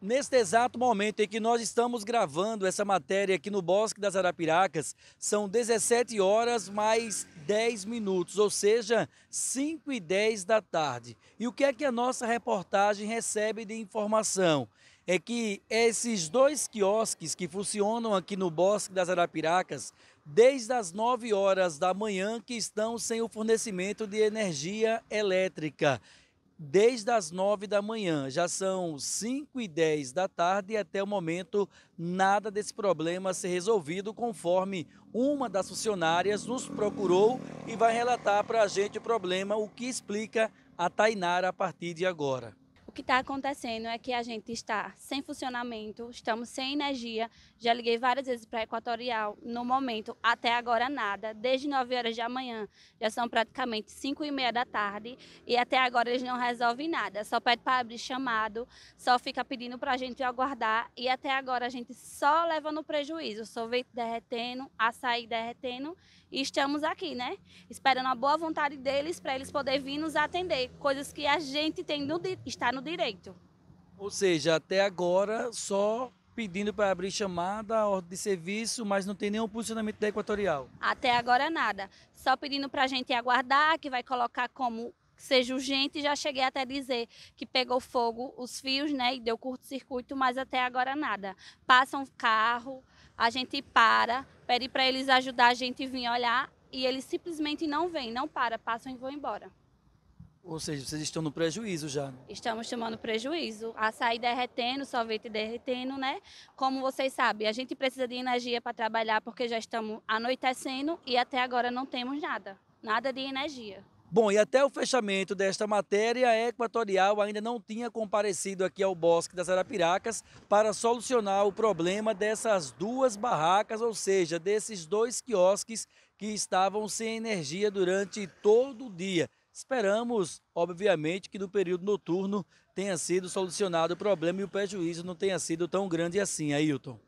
Neste exato momento em que nós estamos gravando essa matéria aqui no Bosque das Arapiracas, são 17 horas mais 10 minutos, ou seja, 5 e 10 da tarde. E o que é que a nossa reportagem recebe de informação? É que esses dois quiosques que funcionam aqui no Bosque das Arapiracas, desde as 9 horas da manhã, que estão sem o fornecimento de energia elétrica desde as nove da manhã. Já são cinco e dez da tarde e até o momento nada desse problema ser resolvido, conforme uma das funcionárias nos procurou e vai relatar para a gente o problema, o que explica a Tainara a partir de agora que está acontecendo é que a gente está sem funcionamento, estamos sem energia. Já liguei várias vezes para a Equatorial. No momento, até agora nada. Desde 9 horas de manhã, já são praticamente 5 e meia da tarde. E até agora eles não resolvem nada. Só pede para abrir chamado, só fica pedindo para a gente aguardar. E até agora a gente só leva no prejuízo. Sorvete derretendo, açaí derretendo. E estamos aqui, né? Esperando a boa vontade deles para eles poderem vir nos atender. Coisas que a gente tem no, está no direito. Ou seja, até agora só pedindo para abrir chamada, ordem de serviço, mas não tem nenhum posicionamento da Equatorial. Até agora nada. Só pedindo para a gente aguardar, que vai colocar como seja urgente, já cheguei até dizer que pegou fogo os fios, né, e deu curto-circuito, mas até agora nada. Passa um carro, a gente para, pede para eles ajudar a gente vir olhar e eles simplesmente não vêm, não para, passam e vão embora. Ou seja, vocês estão no prejuízo já. Estamos tomando prejuízo. Açaí derretendo, sorvete derretendo, né? Como vocês sabem, a gente precisa de energia para trabalhar porque já estamos anoitecendo e até agora não temos nada. Nada de energia. Bom, e até o fechamento desta matéria, a Equatorial ainda não tinha comparecido aqui ao Bosque das Arapiracas para solucionar o problema dessas duas barracas, ou seja, desses dois quiosques que estavam sem energia durante todo o dia. Esperamos, obviamente, que no período noturno tenha sido solucionado o problema e o prejuízo não tenha sido tão grande assim, Ailton.